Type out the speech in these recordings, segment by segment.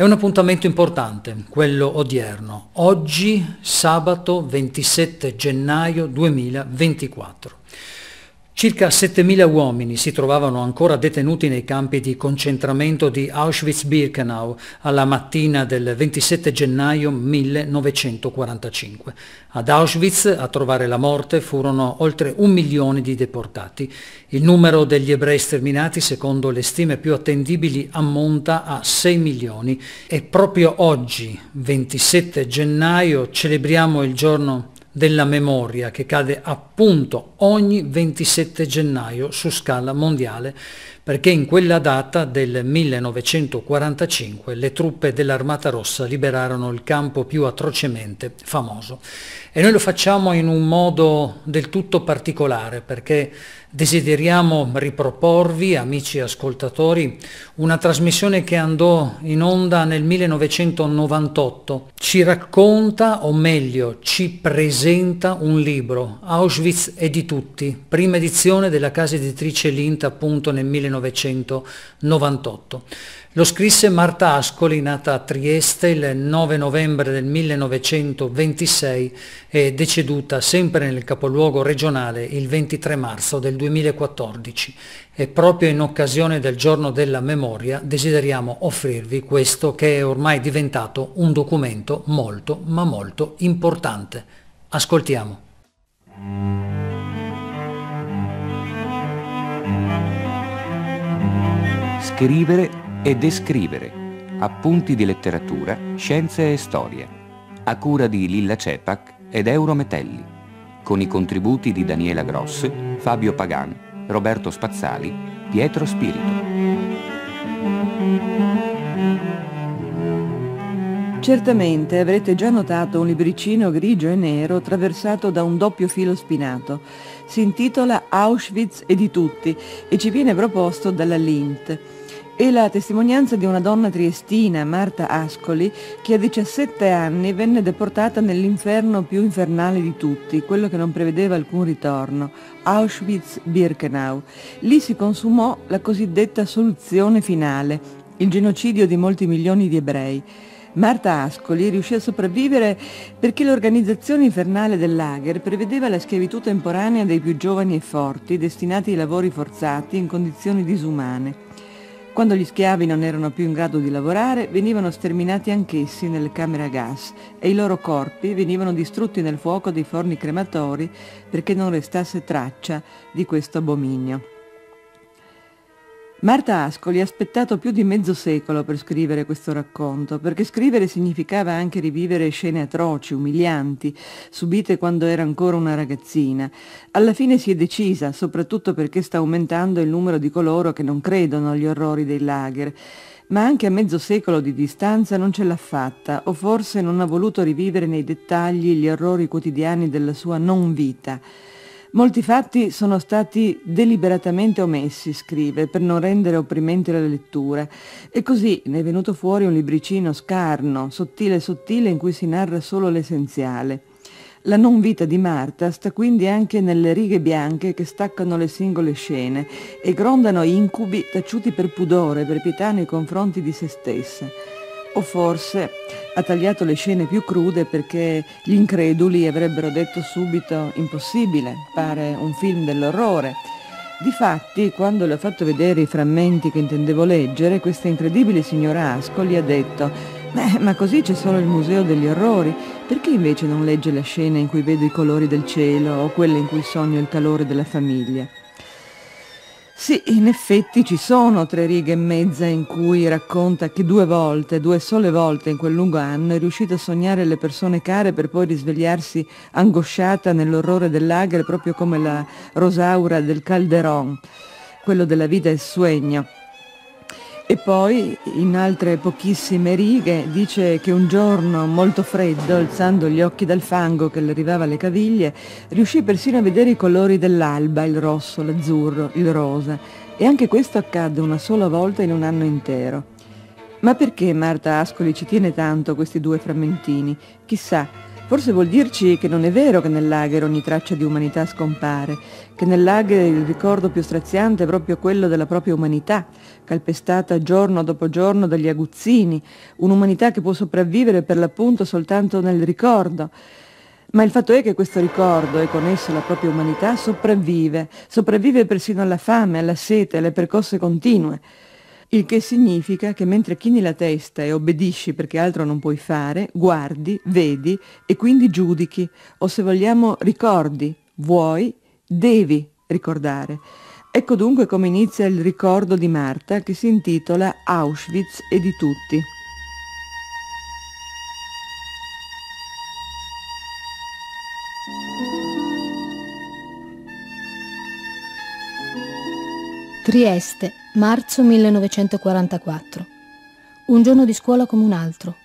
È un appuntamento importante, quello odierno, oggi sabato 27 gennaio 2024. Circa 7.000 uomini si trovavano ancora detenuti nei campi di concentramento di Auschwitz-Birkenau alla mattina del 27 gennaio 1945. Ad Auschwitz a trovare la morte furono oltre un milione di deportati. Il numero degli ebrei sterminati, secondo le stime più attendibili, ammonta a 6 milioni e proprio oggi, 27 gennaio, celebriamo il giorno della memoria che cade appunto ogni 27 gennaio su scala mondiale perché in quella data del 1945 le truppe dell'Armata Rossa liberarono il campo più atrocemente famoso. E noi lo facciamo in un modo del tutto particolare, perché desideriamo riproporvi, amici ascoltatori, una trasmissione che andò in onda nel 1998. Ci racconta, o meglio, ci presenta un libro, Auschwitz e di tutti, prima edizione della casa editrice Lint appunto nel 1998 1998. Lo scrisse Marta Ascoli, nata a Trieste il 9 novembre del 1926 e deceduta sempre nel capoluogo regionale il 23 marzo del 2014. E proprio in occasione del giorno della memoria desideriamo offrirvi questo che è ormai diventato un documento molto ma molto importante. Ascoltiamo. Scrivere e descrivere. Appunti di letteratura, scienze e storia. A cura di Lilla Cepac ed Euro Metelli. Con i contributi di Daniela Gross, Fabio Pagan, Roberto Spazzali, Pietro Spirito. Certamente avrete già notato un libricino grigio e nero attraversato da un doppio filo spinato. Si intitola Auschwitz e di tutti e ci viene proposto dalla Lint e la testimonianza di una donna triestina, Marta Ascoli, che a 17 anni venne deportata nell'inferno più infernale di tutti, quello che non prevedeva alcun ritorno, Auschwitz-Birkenau. Lì si consumò la cosiddetta soluzione finale, il genocidio di molti milioni di ebrei. Marta Ascoli riuscì a sopravvivere perché l'organizzazione infernale del lager prevedeva la schiavitù temporanea dei più giovani e forti, destinati ai lavori forzati in condizioni disumane. Quando gli schiavi non erano più in grado di lavorare, venivano sterminati anch'essi nelle camere a gas e i loro corpi venivano distrutti nel fuoco dei forni crematori perché non restasse traccia di questo abominio. Marta Ascoli ha aspettato più di mezzo secolo per scrivere questo racconto, perché scrivere significava anche rivivere scene atroci, umilianti, subite quando era ancora una ragazzina. Alla fine si è decisa, soprattutto perché sta aumentando il numero di coloro che non credono agli orrori dei lager ma anche a mezzo secolo di distanza non ce l'ha fatta, o forse non ha voluto rivivere nei dettagli gli orrori quotidiani della sua non vita. Molti fatti sono stati deliberatamente omessi, scrive, per non rendere opprimente la lettura. E così ne è venuto fuori un libricino scarno, sottile sottile, in cui si narra solo l'essenziale. La non vita di Marta sta quindi anche nelle righe bianche che staccano le singole scene e grondano incubi taciuti per pudore, per pietà nei confronti di se stessa. O forse ha tagliato le scene più crude perché gli increduli avrebbero detto subito impossibile, pare un film dell'orrore. Difatti, quando le ho fatto vedere i frammenti che intendevo leggere, questa incredibile signora Ascoli ha detto Beh, ma così c'è solo il museo degli orrori, perché invece non legge la scena in cui vedo i colori del cielo o quella in cui sogno il calore della famiglia? Sì, in effetti ci sono tre righe e mezza in cui racconta che due volte, due sole volte in quel lungo anno è riuscita a sognare le persone care per poi risvegliarsi angosciata nell'orrore dell'agre proprio come la rosaura del calderon, quello della vita e il sogno. E poi, in altre pochissime righe, dice che un giorno molto freddo, alzando gli occhi dal fango che le arrivava alle caviglie, riuscì persino a vedere i colori dell'alba, il rosso, l'azzurro, il rosa. E anche questo accadde una sola volta in un anno intero. Ma perché Marta Ascoli ci tiene tanto questi due frammentini? Chissà, Forse vuol dirci che non è vero che nell'Ager ogni traccia di umanità scompare, che nell'Ager il ricordo più straziante è proprio quello della propria umanità, calpestata giorno dopo giorno dagli aguzzini, un'umanità che può sopravvivere per l'appunto soltanto nel ricordo. Ma il fatto è che questo ricordo e con esso la propria umanità sopravvive, sopravvive persino alla fame, alla sete, alle percosse continue il che significa che mentre chini la testa e obbedisci perché altro non puoi fare, guardi, vedi e quindi giudichi, o se vogliamo ricordi, vuoi, devi ricordare. Ecco dunque come inizia il ricordo di Marta che si intitola Auschwitz e di tutti. Trieste, Marzo 1944. Un giorno di scuola come un altro.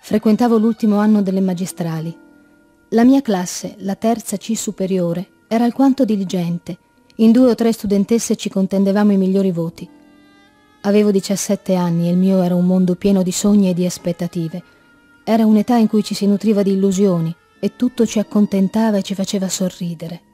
Frequentavo l'ultimo anno delle magistrali. La mia classe, la terza C superiore, era alquanto diligente. In due o tre studentesse ci contendevamo i migliori voti. Avevo 17 anni e il mio era un mondo pieno di sogni e di aspettative. Era un'età in cui ci si nutriva di illusioni e tutto ci accontentava e ci faceva sorridere.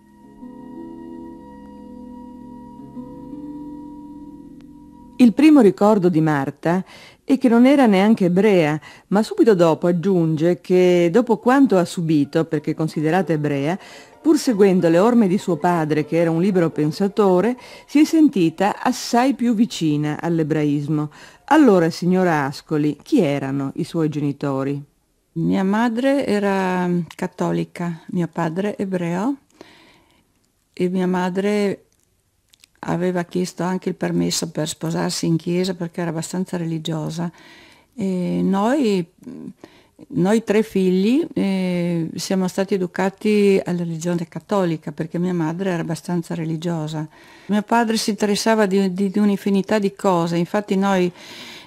Il primo ricordo di Marta è che non era neanche ebrea, ma subito dopo aggiunge che dopo quanto ha subito, perché considerata ebrea, pur seguendo le orme di suo padre che era un libero pensatore, si è sentita assai più vicina all'ebraismo. Allora, signora Ascoli, chi erano i suoi genitori? Mia madre era cattolica, mio padre ebreo e mia madre aveva chiesto anche il permesso per sposarsi in chiesa perché era abbastanza religiosa. E noi, noi tre figli eh, siamo stati educati alla religione cattolica perché mia madre era abbastanza religiosa. Mio padre si interessava di, di, di un'infinità di cose, infatti noi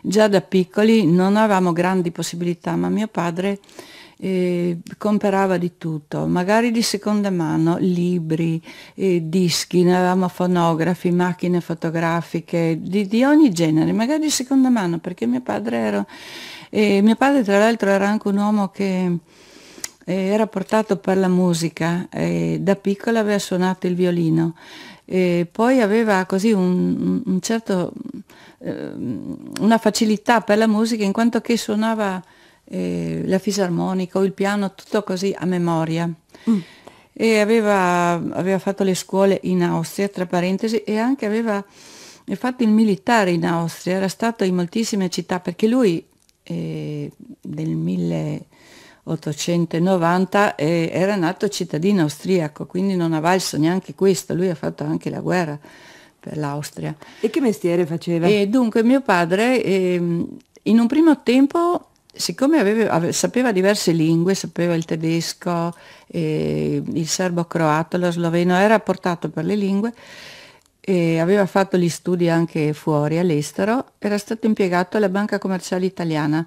già da piccoli non avevamo grandi possibilità, ma mio padre eh, comprava di tutto, magari di seconda mano, libri, eh, dischi, ne avevamo fonografi, macchine fotografiche, di, di, ogni genere, magari di seconda mano, perché mio padre era, eh, mio padre tra l'altro era anche un uomo che eh, era portato per la musica, da piccola aveva suonato il violino, E poi aveva così un, un certo, eh, una facilità per la musica in quanto che suonava eh, la fisarmonica o il piano, tutto così a memoria. Mm. E aveva, aveva, fatto le scuole in Austria, tra parentesi, e anche aveva eh, fatto il militare in Austria, era stato in moltissime città, perché lui eh, del 1890 eh, era nato cittadino austriaco, quindi non ha valso neanche questo, lui ha fatto anche la guerra per l'Austria. E che mestiere faceva? E dunque mio padre eh, in un primo tempo siccome aveva, aveva, sapeva diverse lingue, sapeva il tedesco, eh, il serbo-croato, lo sloveno, era portato per le lingue, e aveva fatto gli studi anche fuori, all'estero, era stato impiegato alla Banca Commerciale Italiana.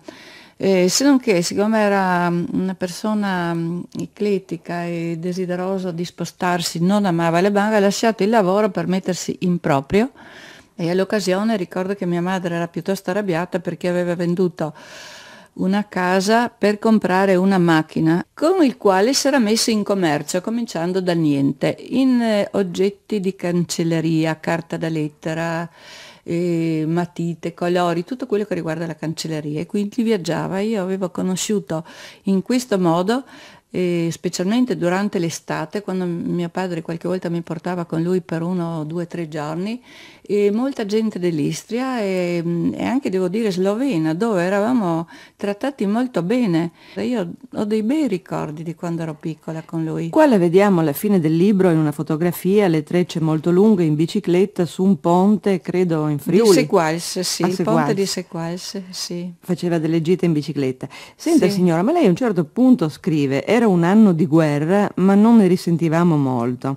Eh, se non che, siccome era mm, una persona mm, eclettica e desiderosa di spostarsi, non amava le banche, ha lasciato il lavoro per mettersi in proprio e all'occasione ricordo che mia madre era piuttosto arrabbiata perché aveva venduto una casa per comprare una macchina con il quale si era messo in commercio cominciando da niente, in eh, oggetti di cancelleria, carta da lettera, eh, matite, colori, tutto quello che riguarda la cancelleria e quindi viaggiava. Io avevo conosciuto in questo modo e eh, specialmente durante l'estate quando mio padre qualche volta mi portava con lui per uno, due, tre giorni e molta gente dell'Istria e, mm, e, anche devo dire slovena, dove eravamo trattati molto bene. Io ho dei bei ricordi di quando ero piccola con lui. Qua la vediamo alla fine del libro in una fotografia, le trecce molto lunghe in bicicletta su un ponte, credo in Friuli. Di Sequals, sì, ah, il ponte di Sequals, sì. Faceva delle gite in bicicletta. Senta sì. signora, ma lei a un certo punto scrive, era un anno di guerra, ma non ne risentivamo molto.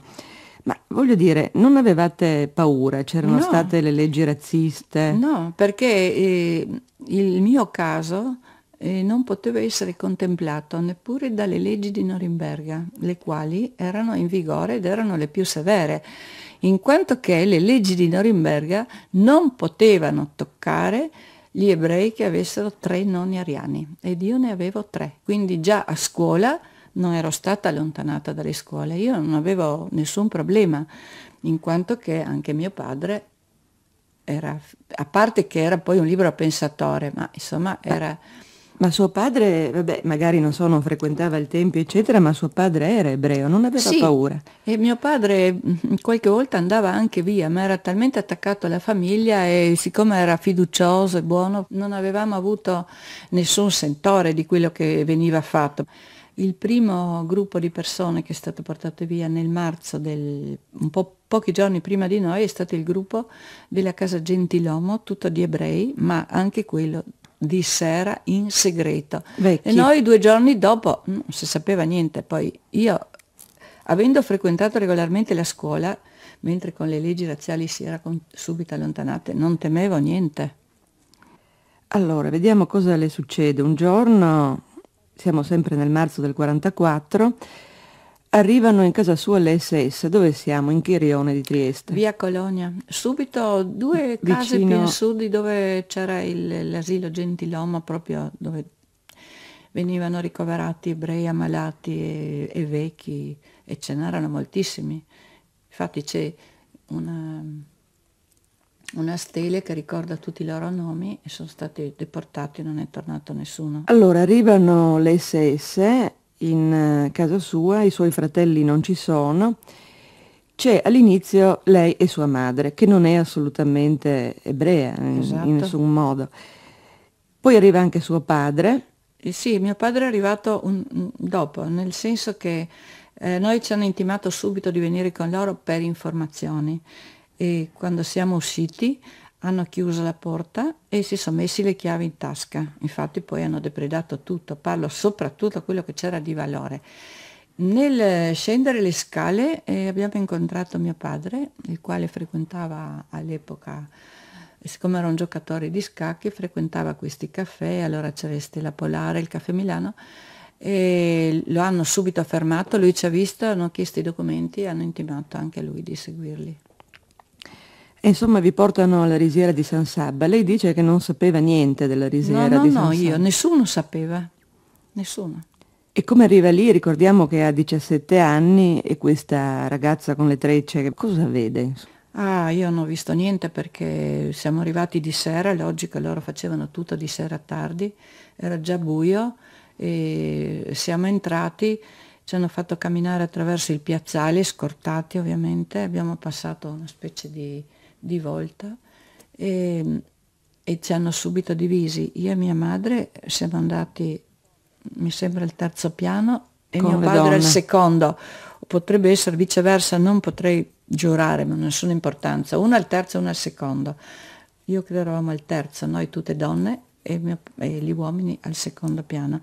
Ma voglio dire, non avevate paura? C'erano no. state le leggi razziste? No, perché eh, il mio caso eh, non poteva essere contemplato neppure dalle leggi di Norimberga, le quali erano in vigore ed erano le più severe, in quanto che le leggi di Norimberga non potevano toccare gli ebrei che avessero tre nonni ariani ed io ne avevo tre. Quindi già a scuola non ero stata allontanata dalle scuole, io non avevo nessun problema, in quanto che anche mio padre era, a parte che era poi un libro pensatore, ma insomma era... Ma suo padre, vabbè, magari non so, non frequentava il tempio, eccetera, ma suo padre era ebreo, non aveva sì, paura. E mio padre mm, qualche volta andava anche via, ma era talmente attaccato alla famiglia e siccome era fiducioso e buono, non avevamo avuto nessun sentore di quello che veniva fatto. Il primo gruppo di persone che è stato portato via nel marzo, del, un po' pochi giorni prima di noi, è stato il gruppo della casa Gentilomo, tutto di ebrei, ma anche quello di sera in segreto. Vecchi. E noi due giorni dopo mm, non si sapeva niente, poi io, avendo frequentato regolarmente la scuola, mentre con le leggi razziali si era subito allontanate, non temevo niente. Allora, vediamo cosa le succede. Un giorno siamo sempre nel marzo del 44, arrivano in casa sua le SS, dove siamo? In Chirione di Trieste. Via Colonia, subito due case Vicino... più in sud di dove c'era l'asilo Gentiloma, proprio dove venivano ricoverati ebrei ammalati e, e vecchi, e ce n'erano moltissimi. Infatti c'è una una stele che ricorda tutti i loro nomi e sono stati deportati, non è tornato nessuno. Allora arrivano le SS in eh, casa sua, i suoi fratelli non ci sono, c'è all'inizio lei e sua madre, che non è assolutamente ebrea in, esatto. in nessun modo. Poi arriva anche suo padre. Eh sì, mio padre è arrivato un, dopo, nel senso che eh, noi ci hanno intimato subito di venire con loro per informazioni e quando siamo usciti hanno chiuso la porta e si sono messi le chiavi in tasca. Infatti poi hanno depredato tutto, parlo soprattutto quello che c'era di valore. Nel scendere le scale eh, abbiamo incontrato mio padre, il quale frequentava all'epoca, siccome era un giocatore di scacchi, frequentava questi caffè, allora c'era Stella Polare, il caffè Milano, e lo hanno subito fermato, lui ci ha visto, hanno chiesto i documenti e hanno intimato anche a lui di seguirli. E insomma vi portano alla risiera di San Sabba. Lei dice che non sapeva niente della risiera no, no, di San Sabba. No, io, nessuno sapeva, nessuno. E come arriva lì? Ricordiamo che ha 17 anni e questa ragazza con le trecce, cosa vede? Ah, io non ho visto niente perché siamo arrivati di sera, è logico, loro facevano tutto di sera tardi, era già buio e siamo entrati, ci hanno fatto camminare attraverso il piazzale, scortati ovviamente, abbiamo passato una specie di di volta e, ehm, e ci hanno subito divisi. Io e mia madre siamo andati, mi sembra, al terzo piano e Come mio padre al secondo. Potrebbe essere viceversa, non potrei giurare, ma nessuna importanza. Una al terzo e una al secondo. Io credo eravamo al terzo, noi tutte donne, e, mia, e gli uomini al secondo piano.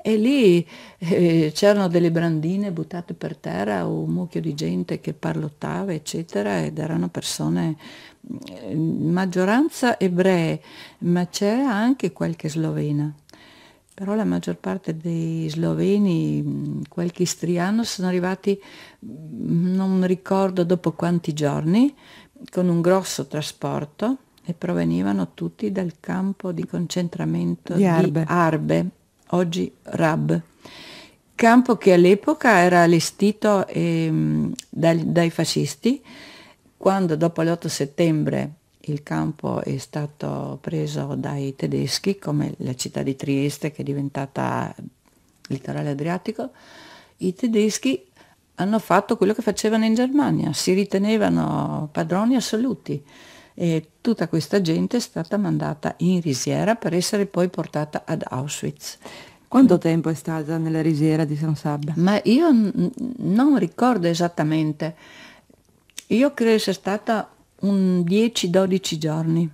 E lì eh, c'erano delle brandine buttate per terra, un mucchio di gente che parlottava, eccetera, ed erano persone mm, maggioranza ebree, ma c'era anche qualche slovena però la maggior parte dei sloveni, mm, qualche istriano, sono arrivati, mm, non ricordo dopo quanti giorni, con un grosso trasporto e provenivano tutti dal campo di concentramento di Arbe, di Arbe oggi Rab, campo che all'epoca era allestito eh, dai, dai fascisti, quando dopo l'8 settembre il campo è stato preso dai tedeschi, come la città di Trieste che è diventata litorale adriatico, i tedeschi hanno fatto quello che facevano in Germania, si ritenevano padroni assoluti e tutta questa gente è stata mandata in risiera per essere poi portata ad Auschwitz. Quanto tempo è stata nella risiera di San Sabba? Ma io n- non ricordo esattamente. Io credo sia stata un 10-12 giorni.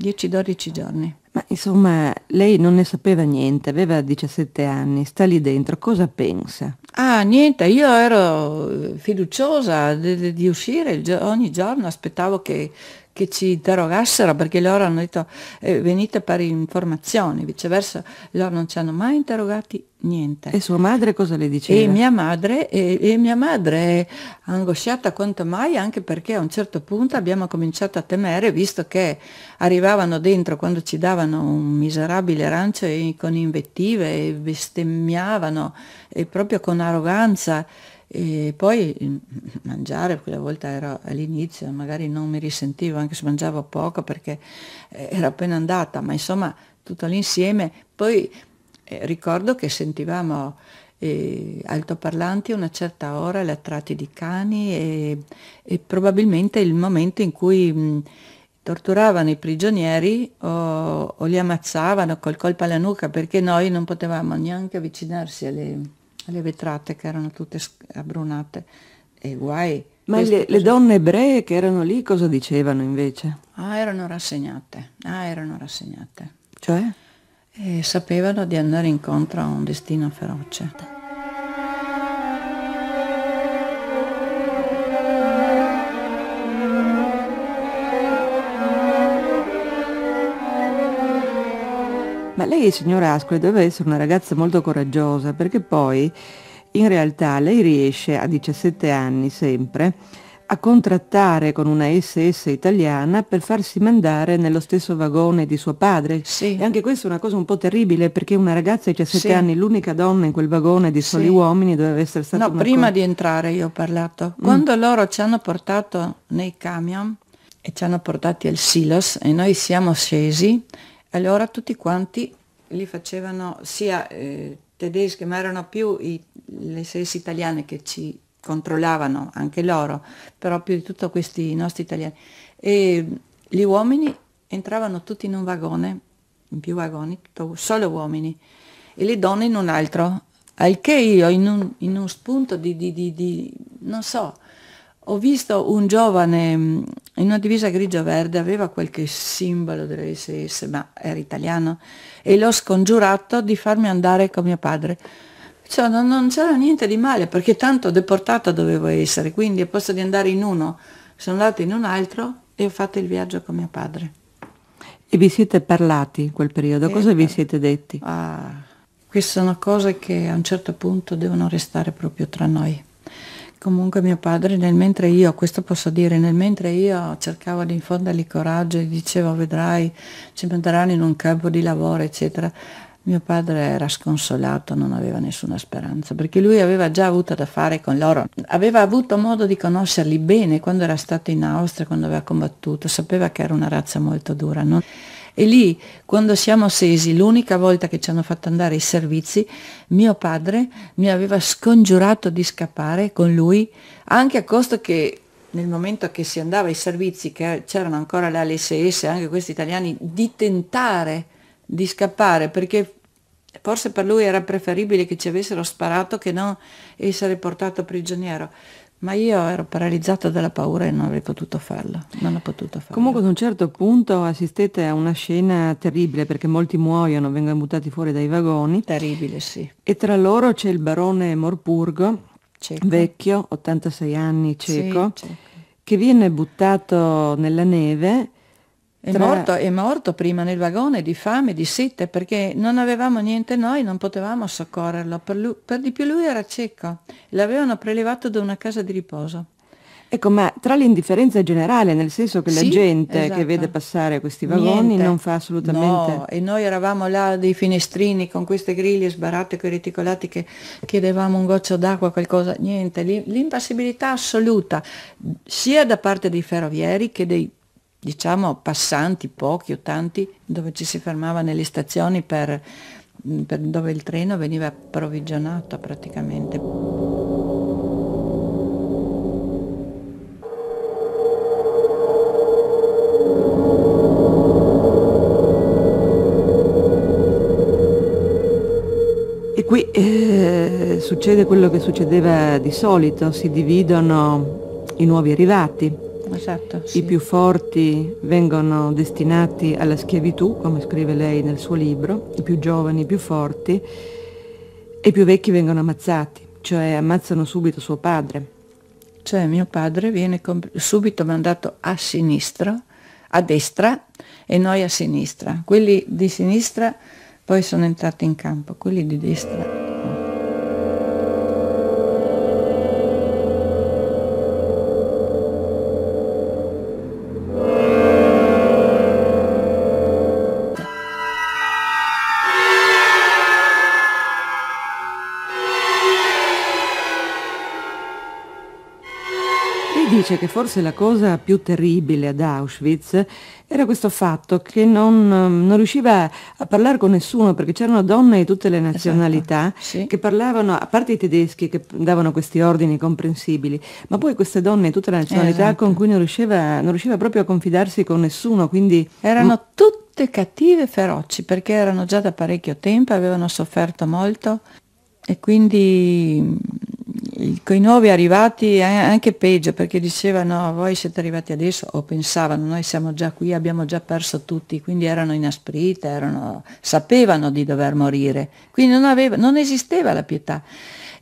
10-12 giorni. Ma insomma, lei non ne sapeva niente, aveva 17 anni, sta lì dentro, cosa pensa? Ah, niente, io ero eh, fiduciosa di, di uscire ogni giorno, aspettavo che che ci interrogassero perché loro hanno detto eh, venite per informazioni, viceversa loro non ci hanno mai interrogati niente. E sua madre cosa le diceva? E mia madre, e, e mia madre è angosciata quanto mai anche perché a un certo punto abbiamo cominciato a temere visto che arrivavano dentro quando ci davano un miserabile arancio e, con invettive e bestemmiavano e proprio con arroganza e poi mm, mangiare, quella volta era all'inizio, magari non mi risentivo anche se mangiavo poco perché eh, era appena andata, ma insomma tutto l'insieme. Poi eh, ricordo che sentivamo eh, altoparlanti a una certa ora, le latrati di cani e, e probabilmente il momento in cui... Mh, mm, torturavano i prigionieri o, o, li ammazzavano col colpo alla nuca perché noi non potevamo neanche avvicinarsi alle, le vetrate che erano tutte abbrunate e guai. Ma Queste, le, le, donne ebree che erano lì cosa dicevano invece? Ah, erano rassegnate, ah, erano rassegnate. Cioè? E eh, sapevano di andare incontro a un destino feroce. Ma lei, signora Ascoli, doveva essere una ragazza molto coraggiosa perché poi in realtà lei riesce a 17 anni sempre a contrattare con una SS italiana per farsi mandare nello stesso vagone di suo padre. Sì. E anche questa è una cosa un po' terribile perché una ragazza di 17 sì. anni, l'unica donna in quel vagone di soli sì. uomini, doveva essere stata... No, prima con... di entrare io ho parlato. Mm. Quando loro ci hanno portato nei camion e ci hanno portati al silos e noi siamo scesi, allora tutti quanti li facevano sia eh, tedeschi, ma erano più i, le stesse italiane che ci controllavano, anche loro, però più di tutto questi nostri italiani. E mm, gli uomini entravano tutti in un vagone, in più vagoni, tutto, solo uomini, e le donne in un altro, al che io in un, in un spunto di, di, di, di non so, ho visto un giovane mm, in una divisa grigio-verde, aveva qualche simbolo dell'SS, ma era italiano, e l'ho scongiurato di farmi andare con mio padre. Cioè, non, non c'era niente di male, perché tanto deportata dovevo essere, quindi a posto di andare in uno, sono andata in un altro e ho fatto il viaggio con mio padre. E vi siete parlati in quel periodo? E eh, Cosa vi eh. siete detti? Ah, queste sono cose che a un certo punto devono restare proprio tra noi comunque mio padre nel mentre io, questo posso dire, nel mentre io cercavo di infondergli coraggio e dicevo vedrai ci metteranno in un campo di lavoro eccetera, mio padre era sconsolato, non aveva nessuna speranza, perché lui aveva già avuto da fare con loro, aveva avuto modo di conoscerli bene quando era stato in Austria, quando aveva combattuto, sapeva che era una razza molto dura. Non? E lì, quando siamo sesi, l'unica volta che ci hanno fatto andare i servizi, mio padre mi aveva scongiurato di scappare con lui, anche a costo che nel momento che si andava ai servizi, che c'erano ancora le LSS, anche questi italiani, di tentare di scappare, perché forse per lui era preferibile che ci avessero sparato che non essere portato prigioniero. Ma io ero paralizzata dalla paura e non avrei potuto farlo, non ho potuto farlo. Comunque ad un certo punto assistete a una scena terribile perché molti muoiono, vengono buttati fuori dai vagoni. Terribile, sì. E tra loro c'è il barone Morpurgo, cieco. vecchio, 86 anni, cieco, sì, cieco, che viene buttato nella neve è morto, è morto, prima nel vagone di fame, di sette, perché non avevamo niente noi, non potevamo soccorrerlo. Per, lui, per di più lui era cieco. L'avevano prelevato da una casa di riposo. Ecco, ma tra l'indifferenza generale, nel senso che sì, la gente esatto. che vede passare questi vagoni niente. non fa assolutamente... No, e noi eravamo là dei finestrini con queste griglie sbarate, con i reticolati che chiedevamo un goccio d'acqua, qualcosa, niente, l'impassibilità assoluta, sia da parte dei ferrovieri che dei diciamo passanti, pochi o tanti, dove ci si fermava nelle stazioni per, mm, per dove il treno veniva approvvigionato praticamente. E qui eh, succede quello che succedeva di solito, si dividono i nuovi arrivati. Esatto, sì. I più forti vengono destinati alla schiavitù, come scrive lei nel suo libro, i più giovani, i più forti, e i più vecchi vengono ammazzati, cioè ammazzano subito suo padre. Cioè mio padre viene subito mandato a sinistra, a destra e noi a sinistra. Quelli di sinistra poi sono entrati in campo, quelli di destra dice che forse la cosa più terribile ad Auschwitz era questo fatto che non, ehm, non riusciva a parlare con nessuno perché c'erano donne di tutte le esatto, nazionalità esatto, sì. che parlavano, a parte i tedeschi che davano questi ordini comprensibili, ma poi queste donne di tutte le nazionalità esatto. con cui non riusciva, non riusciva proprio a confidarsi con nessuno, quindi erano tutte cattive e feroci perché erano già da parecchio tempo, avevano sofferto molto e quindi con i nuovi arrivati è anche peggio perché dicevano voi siete arrivati adesso o pensavano noi siamo già qui, abbiamo già perso tutti, quindi erano inasprite, erano, sapevano di dover morire, quindi non, aveva, non esisteva la pietà.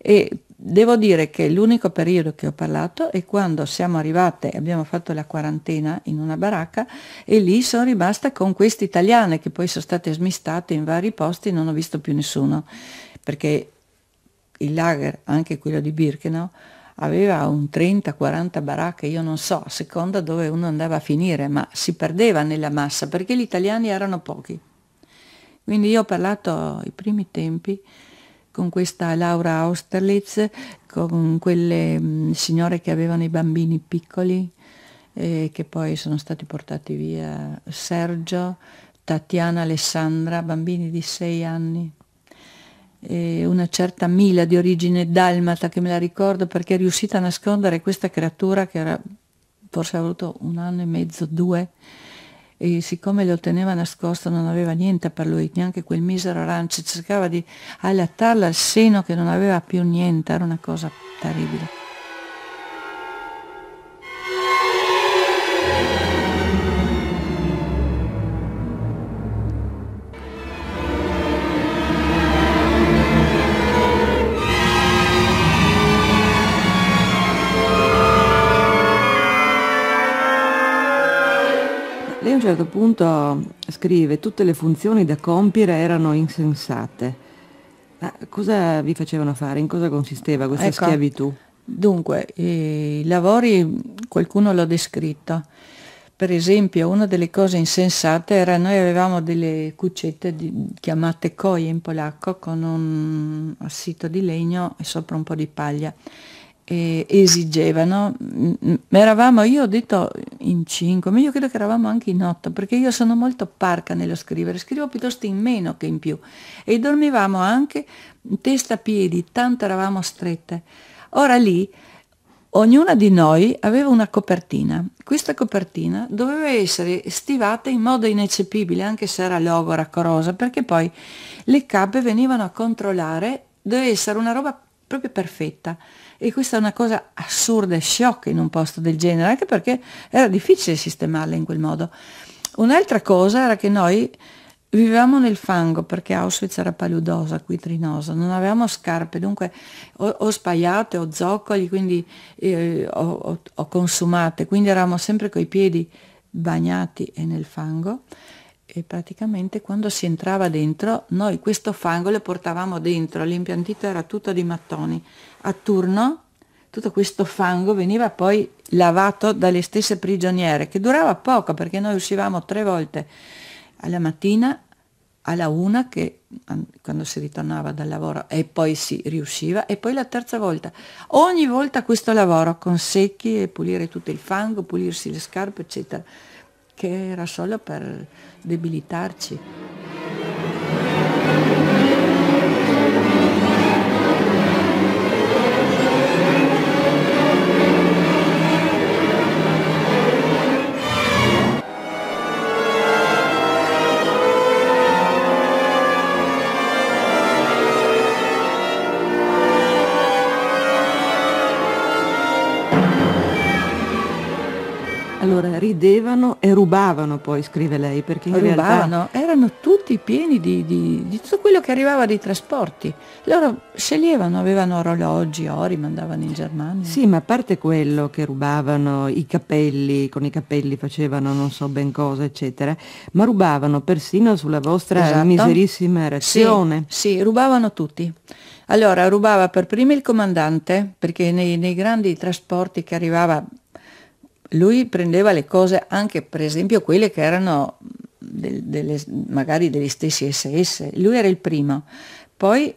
E devo dire che l'unico periodo che ho parlato è quando siamo arrivate, abbiamo fatto la quarantena in una baracca e lì sono rimasta con queste italiane che poi sono state smistate in vari posti, e non ho visto più nessuno perché il lager, anche quello di Birkenau, aveva un 30-40 baracche, io non so, a seconda dove uno andava a finire, ma si perdeva nella massa perché gli italiani erano pochi. Quindi io ho parlato i primi tempi con questa Laura Austerlitz, con quelle mm, signore che avevano i bambini piccoli, eh, che poi sono stati portati via, Sergio, Tatiana, Alessandra, bambini di sei anni, eh, una certa Mila di origine dalmata che me la ricordo perché è riuscita a nascondere questa creatura che era, forse avuto un anno e mezzo, due, e siccome lo teneva nascosto non aveva niente per lui, neanche quel misero arancio, cercava di allattarla al seno che non aveva più niente, era una cosa terribile. certo punto scrive tutte le funzioni da compiere erano insensate. Ma cosa vi facevano fare? In cosa consisteva questa ecco, schiavitù? Dunque, i lavori qualcuno l'ha descritta. Per esempio, una delle cose insensate era noi avevamo delle cuccette di, chiamate coie in polacco con un assito di legno e sopra un po' di paglia eh, esigevano, eravamo, io ho detto in cinque, ma io credo che eravamo anche in otto, perché io sono molto parca nello scrivere, scrivo piuttosto in meno che in più e dormivamo anche testa a piedi, tanto eravamo strette. Ora lì ognuna di noi aveva una copertina, questa copertina doveva essere stivata in modo ineccepibile, anche se era logora, corosa, perché poi le cappe venivano a controllare, doveva essere una roba proprio perfetta e questa è una cosa assurda e sciocca in un posto del genere, anche perché era difficile sistemarla in quel modo. Un'altra cosa era che noi vivevamo nel fango perché Auschwitz era paludosa, qui Trinosa, non avevamo scarpe, dunque o, o spaiate o zoccoli, quindi eh, o, o, o consumate, quindi eravamo sempre coi piedi bagnati e nel fango che praticamente quando si entrava dentro noi questo fango lo portavamo dentro, l'impiantito era tutto di mattoni, a turno tutto questo fango veniva poi lavato dalle stesse prigioniere che durava poco perché noi uscivamo tre volte alla mattina, alla una che quando si ritornava dal lavoro e poi si riusciva e poi la terza volta. Ogni volta questo lavoro con secchi e pulire tutto il fango, pulirsi le scarpe eccetera che era solo per debilitarci. ridevano e rubavano poi, scrive lei, perché in rubavano, realtà... erano tutti pieni di, di, di, tutto quello che arrivava dei trasporti. Loro sceglievano, avevano orologi, ori, mandavano in Germania. Sì, ma a parte quello che rubavano i capelli, con i capelli facevano non so ben cosa, eccetera, ma rubavano persino sulla vostra esatto. miserissima reazione. Sì, sì, rubavano tutti. Allora, rubava per primo il comandante, perché nei, nei grandi trasporti che arrivava lui prendeva le cose anche per esempio quelle che erano del, delle, magari degli stessi SS, lui era il primo, poi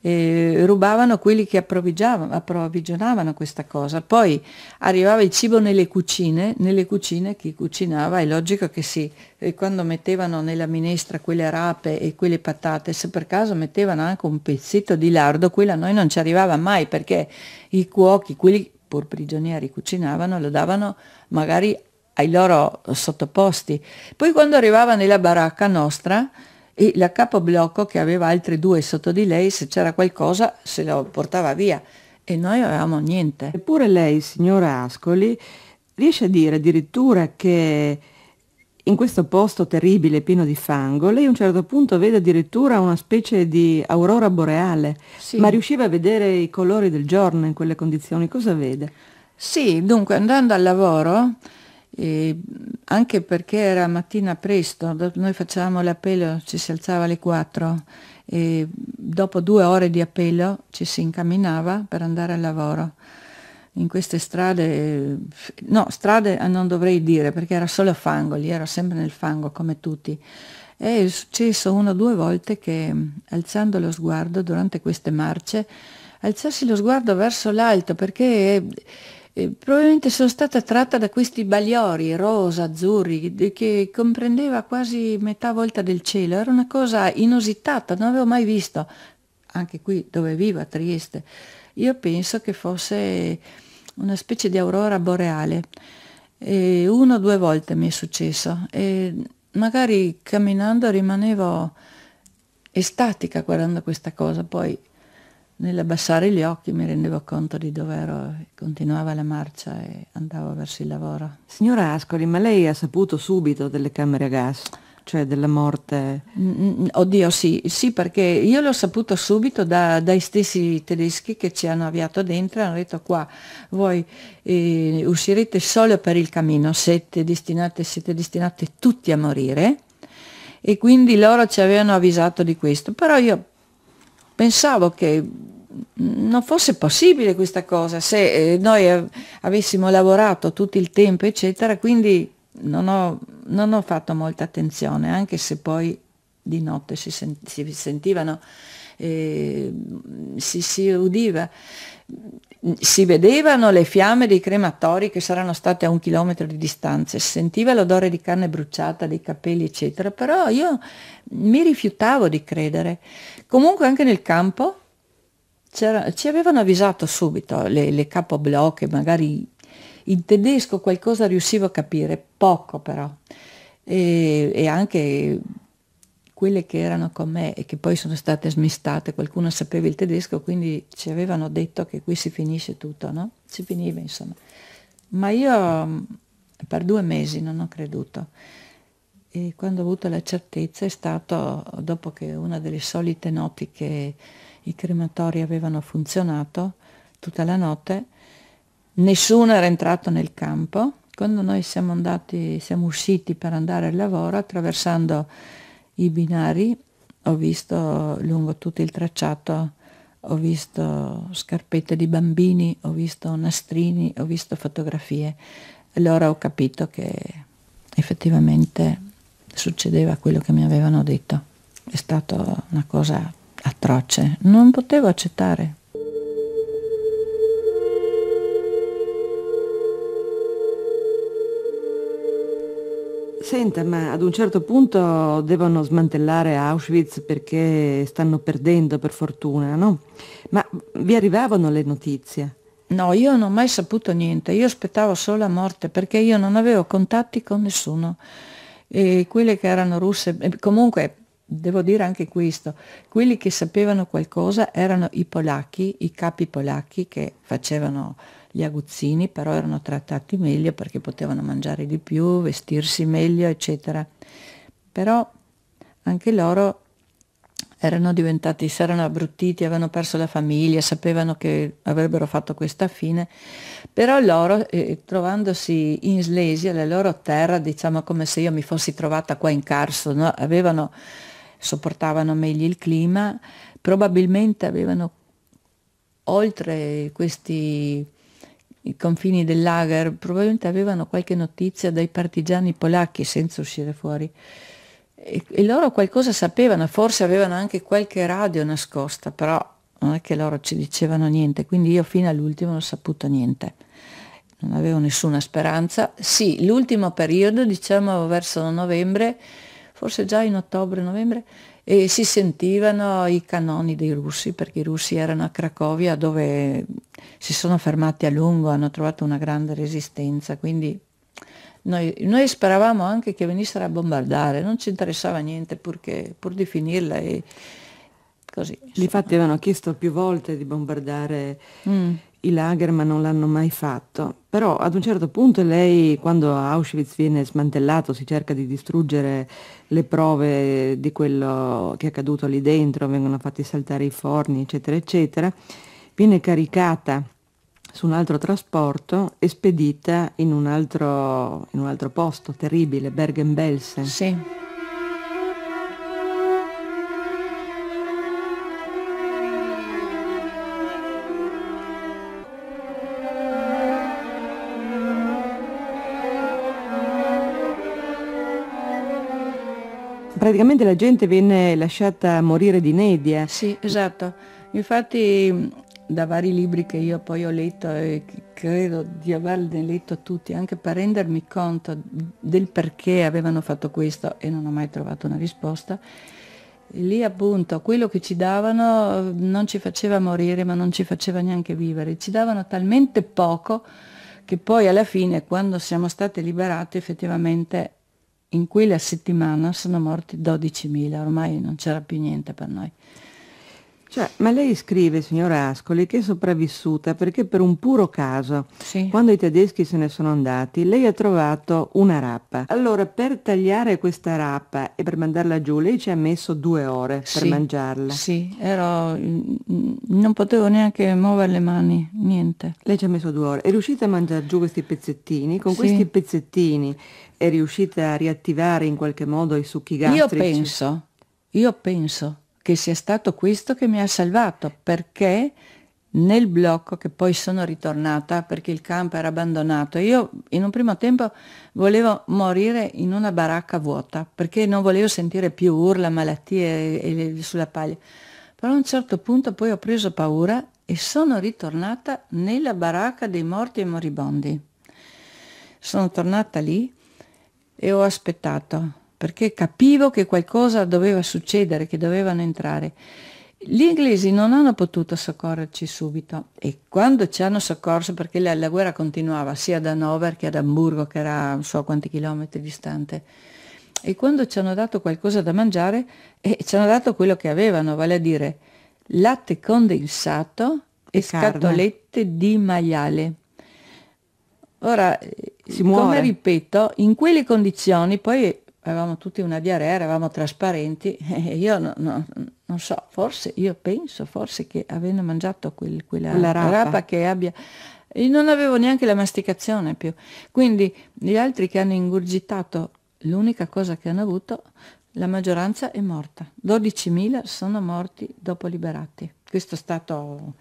eh, rubavano quelli che approvvigionavano questa cosa, poi arrivava il cibo nelle cucine, nelle cucine chi cucinava è logico che sì, e quando mettevano nella minestra quelle rape e quelle patate, se per caso mettevano anche un pezzetto di lardo, quella a noi non ci arrivava mai perché i cuochi, quelli pur prigionieri, cucinavano, lo davano magari ai loro sottoposti. Poi quando arrivava nella baracca nostra, e la capoblocco che aveva altri due sotto di lei, se c'era qualcosa se lo portava via e noi avevamo niente. Eppure lei, signora Ascoli, riesce a dire addirittura che in questo posto terribile pieno di fango, lei a un certo punto vede addirittura una specie di aurora boreale, sì. ma riusciva a vedere i colori del giorno in quelle condizioni, cosa vede? Sì, dunque andando al lavoro, eh, anche perché era mattina presto, noi facevamo l'appello, ci si alzava alle 4 e dopo due ore di appello ci si incamminava per andare al lavoro in queste strade, no, strade non dovrei dire perché era solo fango, lì ero sempre nel fango come tutti. È successo una o due volte che alzando lo sguardo durante queste marce, alzassi lo sguardo verso l'alto perché eh, probabilmente sono stata tratta da questi bagliori rosa, azzurri, che comprendeva quasi metà volta del cielo. Era una cosa inusitata, non avevo mai visto, anche qui dove vivo a Trieste. Io penso che fosse una specie di aurora boreale. E una o due volte mi è successo e magari camminando rimanevo estatica guardando questa cosa, poi nell'abbassare gli occhi mi rendevo conto di dove ero, continuava la marcia e andavo verso il lavoro. Signora Ascoli, ma lei ha saputo subito delle camere a gas? cioè della morte? Mm, mm, mm, oddio sì, sì perché io l'ho saputo subito da, dai stessi tedeschi che ci hanno avviato dentro, hanno detto qua voi eh, uscirete solo per il cammino, siete destinate, siete destinate tutti a morire e quindi loro ci avevano avvisato di questo, però io pensavo che mm, non fosse possibile questa cosa se eh, noi avessimo lavorato tutto il tempo eccetera quindi non ho, non ho fatto molta attenzione, anche se poi di notte si, sent si sentivano, eh, si, si udiva, si vedevano le fiamme dei crematori che saranno state a un chilometro di distanza, si sentiva l'odore di carne bruciata, dei capelli eccetera, però io mi rifiutavo di credere. Comunque anche nel campo ci avevano avvisato subito le, le capoblocche, magari in tedesco qualcosa riuscivo a capire, poco però. E, e anche quelle che erano con me e che poi sono state smistate, qualcuno sapeva il tedesco, quindi ci avevano detto che qui si finisce tutto, no? Si finiva, insomma. Ma io mm, per due mesi non ho creduto. E quando ho avuto la certezza è stato dopo che una delle solite notti che i crematori avevano funzionato tutta la notte nessuno era entrato nel campo. Quando noi siamo, andati, siamo usciti per andare al lavoro, attraversando i binari, ho visto lungo tutto il tracciato, ho visto scarpette di bambini, ho visto nastrini, ho visto fotografie. Allora ho capito che effettivamente succedeva quello che mi avevano detto. È stata una cosa atroce, non potevo accettare. Senta, ma ad un certo punto devono smantellare Auschwitz perché stanno perdendo per fortuna, no? Ma vi arrivavano le notizie? No, io non ho mai saputo niente, io aspettavo solo la morte perché io non avevo contatti con nessuno. E quelle che erano russe, comunque devo dire anche questo, quelli che sapevano qualcosa erano i polacchi, i capi polacchi che facevano gli aguzzini però erano trattati meglio perché potevano mangiare di più, vestirsi meglio, eccetera. Però anche loro erano diventati, si erano abbruttiti, avevano perso la famiglia, sapevano che avrebbero fatto questa fine, però loro, eh, trovandosi in Slesia, la loro terra, diciamo come se io mi fossi trovata qua in Carso, no? avevano, sopportavano meglio il clima, probabilmente avevano oltre questi i confini del lager, probabilmente avevano qualche notizia dai partigiani polacchi senza uscire fuori. E, e loro qualcosa sapevano, forse avevano anche qualche radio nascosta, però non è che loro ci dicevano niente, quindi io fino all'ultimo non ho saputo niente non avevo nessuna speranza. Sì, l'ultimo periodo, diciamo verso novembre, forse già in ottobre, novembre, e si sentivano i cannoni dei russi perché i russi erano a Cracovia dove si sono fermati a lungo, hanno trovato una grande resistenza, quindi noi, noi speravamo anche che venissero a bombardare, non ci interessava niente purché, pur di finirla. E, Così, Infatti avevano chiesto più volte di bombardare mm i ma non l'hanno mai fatto, però ad un certo punto lei, quando Auschwitz viene smantellato, si cerca di distruggere le prove di quello che è accaduto lì dentro, vengono fatti saltare i forni, eccetera, eccetera, viene caricata su un altro trasporto e spedita in un altro, in un altro posto terribile, Bergen-Belsen. Sì. praticamente la gente venne lasciata morire di nebbia. Sì, esatto. Infatti da vari libri che io poi ho letto e credo di averne letto tutti, anche per rendermi conto del perché avevano fatto questo e non ho mai trovato una risposta, lì appunto quello che ci davano eh, non ci faceva morire ma non ci faceva neanche vivere, ci davano talmente poco che poi alla fine quando siamo state liberate effettivamente in quella settimana sono morti 12.000, ormai non c'era più niente per noi. Cioè, ma lei scrive, signora Ascoli, che è sopravvissuta perché per un puro caso, sì. quando i tedeschi se ne sono andati, lei ha trovato una rappa. Allora, per tagliare questa rappa e per mandarla giù, lei ci ha messo due ore sì. per mangiarla. Sì, ero, mm, non potevo neanche muovere le mani, niente. Lei ci ha messo due ore. È riuscita a mangiare giù questi pezzettini? Con sì. questi pezzettini e riuscite a riattivare in qualche modo i succhi gastrici? Io penso, io penso che sia stato questo che mi ha salvato perché nel blocco che poi sono ritornata perché il campo era abbandonato. Io in un primo tempo volevo morire in una baracca vuota perché non volevo sentire più urla, malattie e, e sulla paglia. Però a un certo punto poi ho preso paura e sono ritornata nella baracca dei morti e moribondi. Sono tornata lì e ho aspettato perché capivo che qualcosa doveva succedere, che dovevano entrare. Gli inglesi non hanno potuto soccorrerci subito e quando ci hanno soccorso, perché la, la guerra continuava sia ad Hannover che ad Amburgo, che era non so quanti chilometri distante, e quando ci hanno dato qualcosa da mangiare, eh, ci hanno dato quello che avevano, vale a dire latte condensato e, e scatolette di maiale. Ora, si muore. Come ripeto, in quelle condizioni poi avevamo tutti una diarrea, eravamo trasparenti e io no, no, non so, forse, io penso forse che avendo mangiato quel, quella, quella rapa. rapa che abbia... Io non avevo neanche la masticazione più, quindi gli altri che hanno ingurgitato l'unica cosa che hanno avuto, la maggioranza è morta. 12.000 sono morti dopo liberati. Questo è stato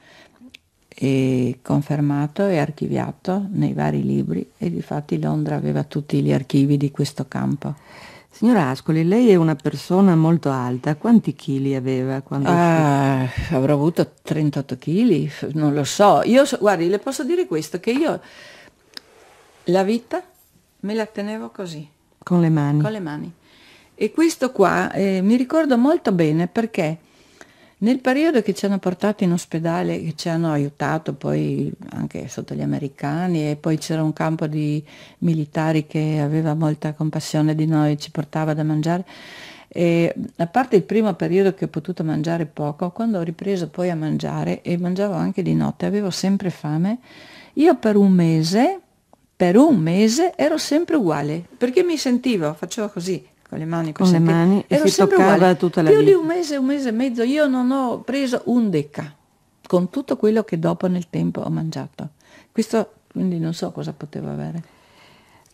e confermato e archiviato nei vari libri e difatti Londra aveva tutti gli archivi di questo campo. Signora Ascoli, lei è una persona molto alta, quanti chili aveva quando... Ah, fu... avrò avuto 38 chili, non lo so. Io, so, guardi, le posso dire questo, che io la vita me la tenevo così. Con le mani. Con le mani. E questo qua eh, mi ricordo molto bene perché nel periodo che ci hanno portato in ospedale, che ci hanno aiutato poi anche sotto gli americani e poi c'era un campo di militari che aveva molta compassione di noi, ci portava da mangiare, e a parte il primo periodo che ho potuto mangiare poco, quando ho ripreso poi a mangiare e mangiavo anche di notte, avevo sempre fame, io per un mese, per un mese ero sempre uguale, perché mi sentivo, facevo così, con le mani così. Con le mani e si toccava uguale. tutta la Più vita. Più di un mese, un mese e mezzo, io non ho preso un deca con tutto quello che dopo nel tempo ho mangiato. Questo quindi non so cosa poteva avere.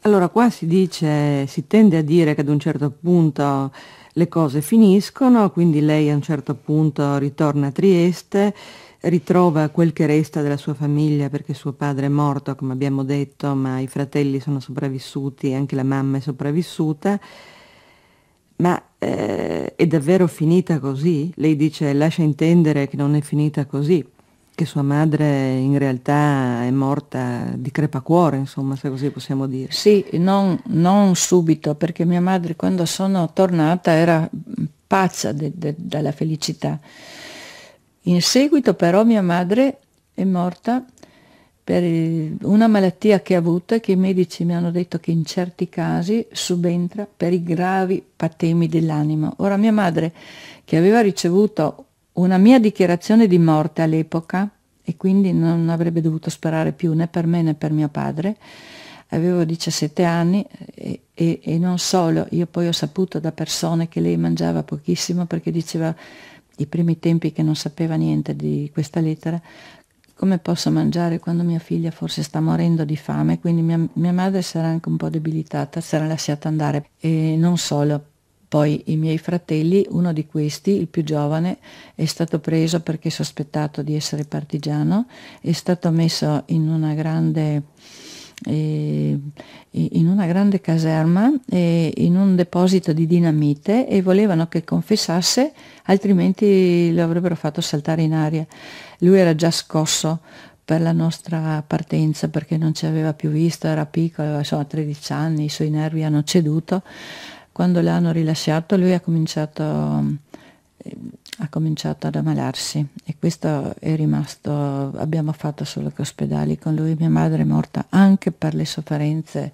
Allora qua si dice, si tende a dire che ad un certo punto le cose finiscono, quindi lei a un certo punto ritorna a Trieste, ritrova quel che resta della sua famiglia perché suo padre è morto, come abbiamo detto, ma i fratelli sono sopravvissuti, anche la mamma è sopravvissuta ma eh, è davvero finita così? Lei dice lascia intendere che non è finita così, che sua madre in realtà è morta di crepacuore, insomma, se così possiamo dire. Sì, non, non subito, perché mia madre quando sono tornata era pazza de, de, dalla felicità. In seguito però mia madre è morta per una malattia che ha avuto e che i medici mi hanno detto che in certi casi subentra per i gravi patemi dell'anima. Ora mia madre, che aveva ricevuto una mia dichiarazione di morte all'epoca e quindi non avrebbe dovuto sperare più né per me né per mio padre, avevo 17 anni e, e, e non solo, io poi ho saputo da persone che lei mangiava pochissimo perché diceva i primi tempi che non sapeva niente di questa lettera, come posso mangiare quando mia figlia forse sta morendo di fame, quindi mia, mia madre sarà anche un po' debilitata, sarà lasciata andare e non solo. Poi i miei fratelli, uno di questi, il più giovane, è stato preso perché sospettato di essere partigiano, è stato messo in una grande eh, in una grande caserma, eh, in un deposito di dinamite e volevano che confessasse, altrimenti lo avrebbero fatto saltare in aria. Lui era già scosso per la nostra partenza perché non ci aveva più visto, era piccolo, aveva insomma 13 anni, i suoi nervi hanno ceduto. Quando l'hanno rilasciato lui ha cominciato ha cominciato ad ammalarsi e questo è rimasto, abbiamo fatto solo che ospedali con lui, mia madre è morta anche per le sofferenze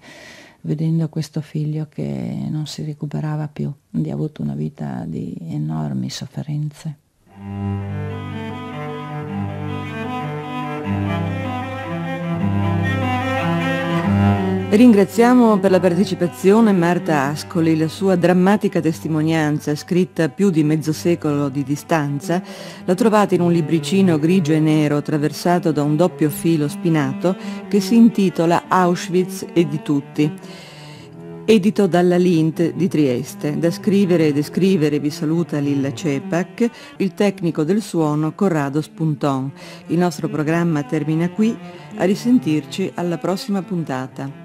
vedendo questo figlio che non si recuperava più, ha avuto una vita di enormi sofferenze. Ringraziamo per la partecipazione Marta Ascoli, la sua drammatica testimonianza, scritta a più di mezzo secolo di distanza, la trovate in un libricino grigio e nero attraversato da un doppio filo spinato che si intitola Auschwitz e di tutti. Edito dalla Lint di Trieste, da scrivere e descrivere vi saluta Lilla Cepac, il tecnico del suono Corrado Spunton. Il nostro programma termina qui, a risentirci alla prossima puntata.